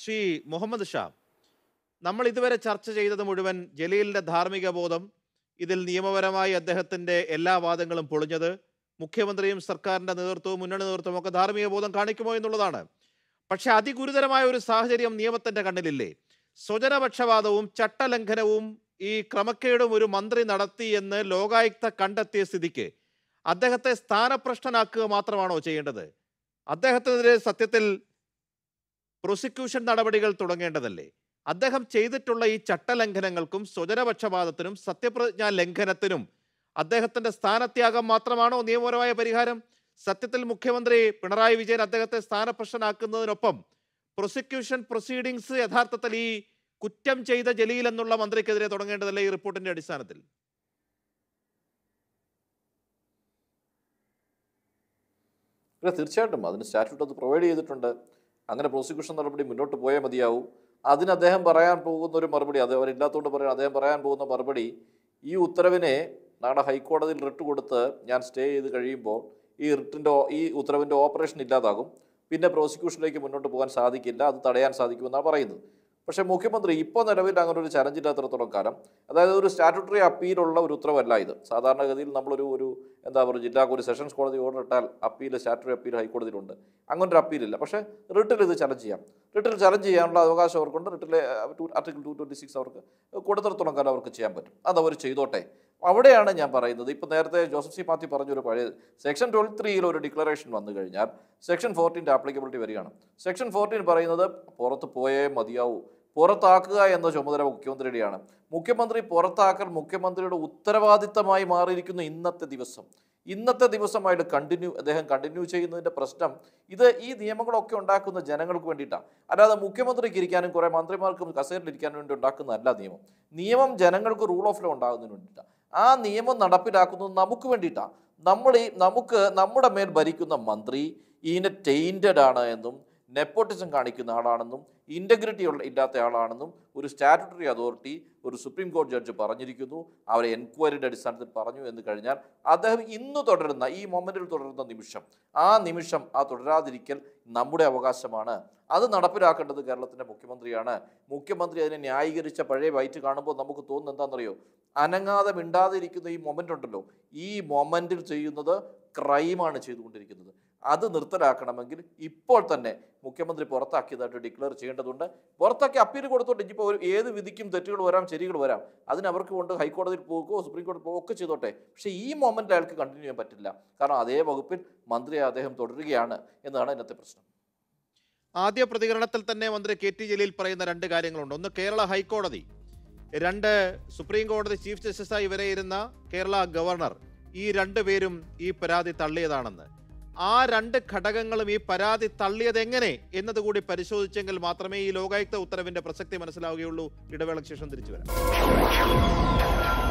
ശ്രീ മുഹമ്മദ് ഷാ നമ്മൾ ഇതുവരെ ചർച്ച ചെയ്തത് മുഴുവൻ ജലീലിൻ്റെ ധാർമ്മിക ബോധം ഇതിൽ നിയമപരമായി അദ്ദേഹത്തിൻ്റെ എല്ലാ വാദങ്ങളും പൊളിഞ്ഞത് മുഖ്യമന്ത്രിയും സർക്കാരിൻ്റെ നേതൃത്വവും മുന്നണി നേതൃത്വവും ഒക്കെ ധാർമ്മിക ബോധം കാണിക്കുമോ എന്നുള്ളതാണ് പക്ഷേ അതിഗുരുതരമായ ഒരു സാഹചര്യം നിയമത്തിൻ്റെ കണ്ണിലില്ലേ സ്വജനപക്ഷവാദവും ചട്ടലംഘനവും ഈ ക്രമക്കേടും ഒരു മന്ത്രി നടത്തി എന്ന് ലോകായുക്ത കണ്ടെത്തിയ സ്ഥിതിക്ക് അദ്ദേഹത്തെ സ്ഥാനപ്രശ്നനാക്കുക മാത്രമാണോ ചെയ്യേണ്ടത് അദ്ദേഹത്തിനെതിരെ സത്യത്തിൽ പ്രോസിക്യൂഷൻ നടപടികൾ തുടങ്ങേണ്ടതല്ലേ അദ്ദേഹം ചെയ്തിട്ടുള്ള ഈ ചട്ടലംഘനങ്ങൾക്കും സ്വജനപക്ഷപാതത്തിനും സത്യപ്രതിജ്ഞാ ലംഘനത്തിനും അദ്ദേഹത്തിന്റെ സ്ഥാനത്യാഗം മാത്രമാണോ നിയമപരമായ പരിഹാരം സത്യത്തിൽ മുഖ്യമന്ത്രി പിണറായി വിജയൻ അദ്ദേഹത്തെ സ്ഥാനപ്രശ്നനാക്കുന്നതിനൊപ്പം പ്രോസിക്യൂഷൻ പ്രൊസീഡിങ്സ് യഥാർത്ഥത്തിൽ ഈ കുറ്റം ചെയ്ത ജലീൽ എന്നുള്ള മന്ത്രിക്കെതിരെ തുടങ്ങേണ്ടതല്ലേ ഈ റിപ്പോർട്ടിന്റെ അടിസ്ഥാനത്തിൽ തീർച്ചയായിട്ടും അതിന് സ്റ്റാറ്റ്യൂട്ട് അത് പ്രൊവൈഡ് ചെയ്തിട്ടുണ്ട് അങ്ങനെ പ്രോസിക്യൂഷൻ നടപടി മുന്നോട്ട് പോയേ മതിയാവും അതിന് അദ്ദേഹം പറയാൻ പോകുന്ന ഒരു മറുപടി അത് അവരില്ലാത്തതുകൊണ്ട് പറയാൻ അദ്ദേഹം പറയാൻ പോകുന്ന മറുപടി ഈ ഉത്തരവിനെ നാളെ ഹൈക്കോടതിയിൽ റിട്ട് കൊടുത്ത് ഞാൻ സ്റ്റേ ചെയ്ത് കഴിയുമ്പോൾ ഈ റിട്ടിൻ്റെ ഈ ഉത്തരവിൻ്റെ ഓപ്പറേഷൻ ഇല്ലാതാകും പിന്നെ പ്രോസിക്യൂഷനിലേക്ക് മുന്നോട്ട് പോകാൻ സാധിക്കില്ല അത് തടയാൻ സാധിക്കുമെന്നാണ് പറയുന്നത് പക്ഷേ മുഖ്യമന്ത്രി ഇപ്പോൾ നിലവിൽ അങ്ങനെ ഒരു ചലഞ്ച് ഇല്ലാത്തടത്തോളം കാലം അതായത് ഒരു സ്റ്റാറ്റുട്ടറി അപ്പീലുള്ള ഒരു ഉത്തരവല്ല ഇത് സാധാരണഗതിയിൽ നമ്മളൊരു ഒരു എന്താ പറയുക ജില്ലാ ഒരു സെഷൻസ് കോടതി ഓർഡർ ഇട്ടാൽ അപ്പീൽ സ്റ്റാറ്റുട്ടറി അപ്പീൽ ഹൈക്കോടതിയിലുണ്ട് അങ്ങനെ ഒരു അപ്പീലില്ല പക്ഷേ റിട്ടിൽ ഇത് ചലഞ്ച് ചെയ്യാം റിട്ടിൽ ചലഞ്ച് ചെയ്യാനുള്ള അവകാശം അവർക്കുണ്ട് റിട്ടിലെ ആർട്ടിക്കിൾ ടു ട്വൻറ്റി സിക്സ് അവർക്ക് കൊടുത്തിടത്തോളം കാലം അവർക്ക് ചെയ്യാൻ പറ്റും അത് അവർ ചെയ്തോട്ടെ അവിടെയാണ് ഞാൻ പറയുന്നത് ഇപ്പോൾ നേരത്തെ ജോസഫ് സി മാത്യു പറഞ്ഞൊരു പഴയ സെക്ഷൻ ട്വൽവ് ത്രീയിൽ ഒരു ഡിക്ലറേഷൻ വന്നു കഴിഞ്ഞാൽ സെക്ഷൻ ഫോർട്ടീൻ്റെ ആപ്ലിക്കബിലിറ്റി വരികയാണ് സെക്ഷൻ ഫോർട്ടീൻ പറയുന്നത് പുറത്ത് പോയേ മതിയാവൂ പുറത്താക്കുക എന്ന ചുമതല മുഖ്യമന്ത്രിയുടെയാണ് മുഖ്യമന്ത്രി പുറത്താക്കൽ മുഖ്യമന്ത്രിയുടെ ഉത്തരവാദിത്തമായി മാറിയിരിക്കുന്നു ഇന്നത്തെ ദിവസം ഇന്നത്തെ ദിവസമായിട്ട് കണ്ടിന്യൂ അദ്ദേഹം കണ്ടിന്യൂ ചെയ്യുന്നതിൻ്റെ പ്രശ്നം ഇത് ഈ നിയമങ്ങളൊക്കെ ഉണ്ടാക്കുന്ന ജനങ്ങൾക്ക് വേണ്ടിയിട്ടാണ് അല്ലാതെ മുഖ്യമന്ത്രിക്ക് ഇരിക്കാനും കുറേ മന്ത്രിമാർക്കും കസേരിലിരിക്കാനും വേണ്ടി ഉണ്ടാക്കുന്നതല്ല നിയമം നിയമം ജനങ്ങൾക്ക് റൂൾ ഓഫ് ലോ ഉണ്ടാകുന്നതിന് വേണ്ടിയിട്ടാണ് ആ നിയമം നടപ്പിലാക്കുന്നത് നമുക്ക് വേണ്ടിയിട്ടാണ് നമ്മൾ ഈ നമുക്ക് നമ്മുടെ മേൽ ഭരിക്കുന്ന മന്ത്രി ഇതിനെ ടെയിൻറ്റഡ് ആണ് എന്നും നെപ്പോട്ടിസം കാണിക്കുന്ന ആളാണെന്നും ഇൻ്റഗ്രിറ്റി ഇല്ലാത്ത ആളാണെന്നും ഒരു സ്റ്റാറ്റുട്ടറി അതോറിറ്റി ഒരു സുപ്രീം കോടതി ജഡ്ജ് പറഞ്ഞിരിക്കുന്നു അവരെ എൻക്വയറിയുടെ അടിസ്ഥാനത്തിൽ പറഞ്ഞു എന്ന് കഴിഞ്ഞാൽ അദ്ദേഹം ഇന്ന് തുടരുന്ന ഈ മൊമെൻറ്റിൽ തുടരുന്ന നിമിഷം ആ നിമിഷം ആ തുടരാതിരിക്കൽ നമ്മുടെ അവകാശമാണ് അത് നടപ്പിലാക്കേണ്ടത് കേരളത്തിൻ്റെ മുഖ്യമന്ത്രിയാണ് മുഖ്യമന്ത്രി അതിനെ ന്യായീകരിച്ച പഴയ വൈറ്റ് കാണുമ്പോൾ നമുക്ക് തോന്നുന്നത് എന്താണെന്നറിയോ അനങ്ങാതെ മിണ്ടാതിരിക്കുന്ന ഈ മൊമെൻ്റ് ഉണ്ടല്ലോ ഈ മൊമെൻറ്റിൽ ചെയ്യുന്നത് ക്രൈമാണ് ചെയ്തുകൊണ്ടിരിക്കുന്നത് അത് നിർത്തലാക്കണമെങ്കിൽ ഇപ്പോൾ തന്നെ മുഖ്യമന്ത്രി പുറത്താക്കിയതായിട്ട് ഡിക്ലെയർ ചെയ്യേണ്ടതുണ്ട് പുറത്താക്കി അപ്പീൽ കൊടുത്തോട്ടെ ഇനിയിപ്പോൾ ഏത് വിധിക്കും തെറ്റുകൾ വരാം ശരികൾ വരാം അതിനവർക്ക് കൊണ്ട് ഹൈക്കോടതിയിൽ പോകുകയോ സുപ്രീം കോടതി പോകുകയോ ഒക്കെ ചെയ്തോട്ടെ പക്ഷേ ഈ മൊമെൻ്റ് അയാൾക്ക് കണ്ടിന്യൂ ചെയ്യാൻ പറ്റില്ല കാരണം അതേ വകുപ്പിൽ മന്ത്രിയെ അദ്ദേഹം തുടരുകയാണ് എന്നതാണ് ഇന്നത്തെ പ്രശ്നം ആദ്യ പ്രതികരണത്തിൽ തന്നെ മന്ത്രി കെ ടി ജലീൽ പറയുന്ന രണ്ട് കാര്യങ്ങളുണ്ട് ഒന്ന് കേരള ഹൈക്കോടതി രണ്ട് സുപ്രീം കോടതി ചീഫ് ജസ്റ്റിസായി വരെയിരുന്ന കേരള ഗവർണർ ഈ രണ്ടു പേരും ഈ പരാതി തള്ളിയതാണെന്ന് ആ രണ്ട് ഘടകങ്ങളും ഈ പരാതി തള്ളിയത് എങ്ങനെ എന്നത് കൂടി പരിശോധിച്ചെങ്കിൽ മാത്രമേ ഈ ലോകായുക്ത ഉത്തരവിന്റെ പ്രസക്തി മനസ്സിലാവുകയുള്ളൂ ഇടവേളയ്ക്ക് ശേഷം തിരിച്ചു വരാം